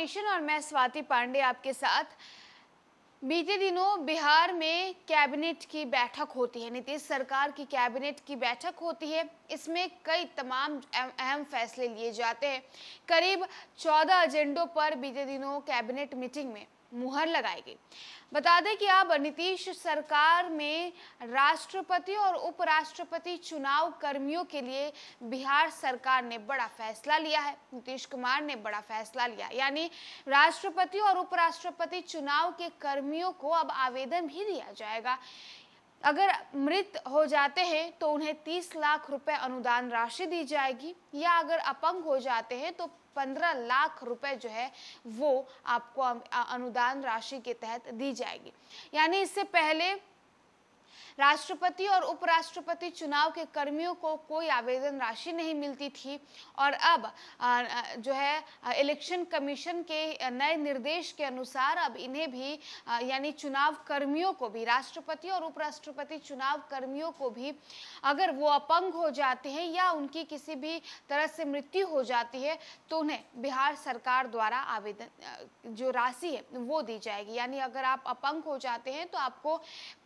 Neesham और मैं स्वाति पांडे आपके साथ बीते दिनों बिहार में कैबिनेट की बैठक होती है नीतीश सरकार की कैबिनेट की बैठक होती है इसमें कई तमाम अहम फैसले लिए जाते हैं करीब 14 एजेंडों पर बीते दिनों कैबिनेट मीटिंग में मुहर लगाई गई बता दें कि अब नीतीश सरकार में राष्ट्रपति और उपराष्ट्रपति चुनाव कर्मियों के लिए बिहार सरकार ने बड़ा फैसला लिया है नीतीश कुमार ने बड़ा फैसला लिया यानी राष्ट्रपति और उपराष्ट्रपति चुनाव के कर्मियों को अब आवेदन भी दिया जाएगा अगर मृत हो जाते हैं तो उन्हें 30 लाख रुपए अनुदान राशि दी जाएगी या अगर अपंग हो जाते हैं तो 15 लाख रुपए जो है वो आपको अनुदान राशि के तहत दी जाएगी यानी इससे पहले राष्ट्रपति और उपराष्ट्रपति चुनाव के कर्मियों को कोई आवेदन राशि नहीं मिलती थी और अब जो है इलेक्शन कमीशन के नए निर्देश के अनुसार अब इन्हें भी यानी चुनाव कर्मियों को भी राष्ट्रपति और उपराष्ट्रपति चुनाव कर्मियों को भी अगर वो अपंग हो जाते हैं या उनकी किसी भी तरह से मृत्यु हो जाती है तो उन्हें बिहार सरकार द्वारा आवेदन जो राशि है वो दी जाएगी यानी अगर आप अपंग हो जाते हैं तो आपको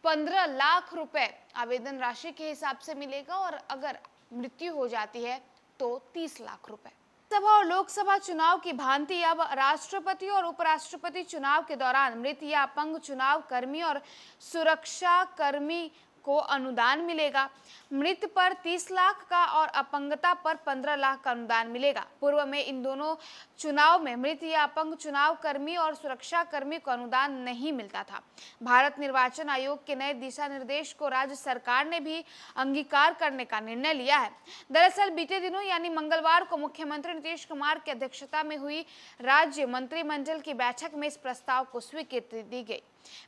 पंद्रह लाख रुपए आवेदन राशि के हिसाब से मिलेगा और अगर मृत्यु हो जाती है तो तीस लाख रुपए सभा और लोकसभा चुनाव की भांति अब राष्ट्रपति और उपराष्ट्रपति चुनाव के दौरान मृत या अपंग चुनाव कर्मी और सुरक्षा कर्मी को अनुदान मिलेगा मृत पर तीस लाख का और अपंगता पर पंद्रह लाख का अनुदान मिलेगा पूर्व में इन दोनों चुनाव में मृत या अपंग चुनाव कर्मी और सुरक्षा कर्मी को अनुदान नहीं मिलता था भारत निर्वाचन आयोग के नए दिशा निर्देश को राज्य सरकार ने भी अंगीकार करने का निर्णय लिया है दरअसल बीते दिनों यानी मंगलवार को मुख्यमंत्री नीतीश कुमार की अध्यक्षता में हुई राज्य मंत्रिमंडल की बैठक में इस प्रस्ताव को स्वीकृति दी गई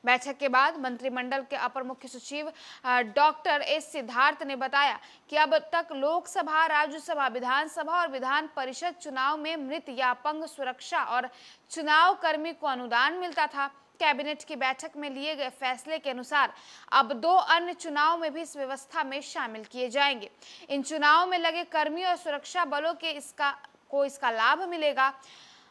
बैठक के बाद मंत्रिमंडल के अपर मुख्य सचिव डॉक्टर एस सिद्धार्थ ने बताया कि अब तक लोकसभा राज्यसभा विधानसभा और विधान परिषद चुनाव में मृत या अपंग सुरक्षा और चुनाव कर्मी को अनुदान मिलता था कैबिनेट की बैठक में लिए गए फैसले के अनुसार अब दो अन्य चुनाव में भी इस व्यवस्था में शामिल किए जाएंगे इन चुनाव में लगे कर्मी और सुरक्षा बलों के इसका को इसका लाभ मिलेगा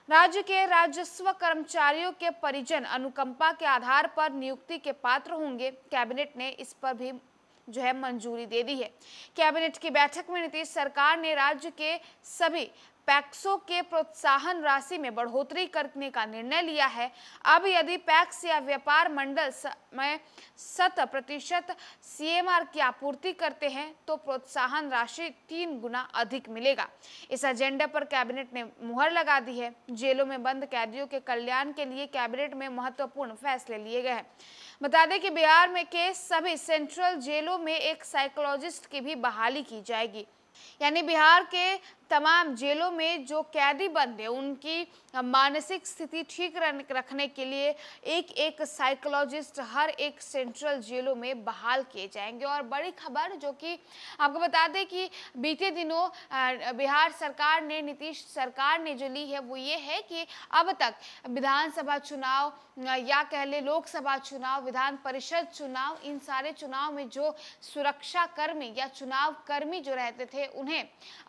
राज्य के राजस्व कर्मचारियों के परिजन अनुकंपा के आधार पर नियुक्ति के पात्र होंगे कैबिनेट ने इस पर भी जो है मंजूरी दे दी है कैबिनेट की बैठक में नीतीश सरकार ने राज्य के सभी पैक्सो के प्रोत्साहन राशि में बढ़ोतरी करने का निर्णय लिया है अब यदि पैक्स या व्यापार मंडल में शत प्रतिशत सी की आपूर्ति करते हैं तो प्रोत्साहन राशि तीन गुना अधिक मिलेगा इस एजेंडे पर कैबिनेट ने मुहर लगा दी है जेलों में बंद कैदियों के कल्याण के लिए कैबिनेट में महत्वपूर्ण फैसले लिए गए हैं बता दें कि बिहार में के सभी सेंट्रल जेलों में एक साइकोलॉजिस्ट की भी बहाली की जाएगी यानी बिहार के तमाम जेलों में जो कैदी बंद है उनकी मानसिक स्थिति ठीक रखने के लिए एक एक साइकोलॉजिस्ट हर एक सेंट्रल जेलों में बहाल किए जाएंगे और बड़ी खबर जो कि आपको बता दें कि बीते दिनों बिहार सरकार ने नीतीश सरकार ने जो ली है वो ये है कि अब तक विधानसभा चुनाव या कह लें लोकसभा चुनाव विधान परिषद चुनाव इन सारे चुनाव में जो सुरक्षा कर्मी या चुनाव कर्मी जो रहते थे उन्हें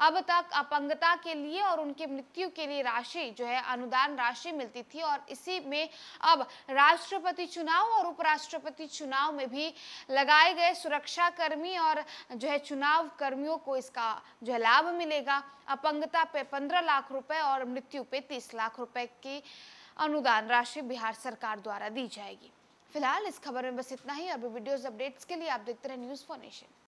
अब तक अपंगता के लिए और उनकी मृत्यु के लिए राशि जो है अनुदान राशि मिलती थी और इसी में अब राष्ट्रपति चुनाव और उपराष्ट्रपति चुनाव में भी लगाए गए सुरक्षा कर्मी और जो है चुनाव कर्मियों को इसका जो है लाभ मिलेगा अपंगता पे पंद्रह लाख रुपए और मृत्यु पे तीस लाख रुपए की अनुदान राशि बिहार सरकार द्वारा दी जाएगी फिलहाल इस खबर में बस इतना ही अभी वीडियोस अपडेट्स के लिए आप देखते रहे न्यूज फॉर नेशन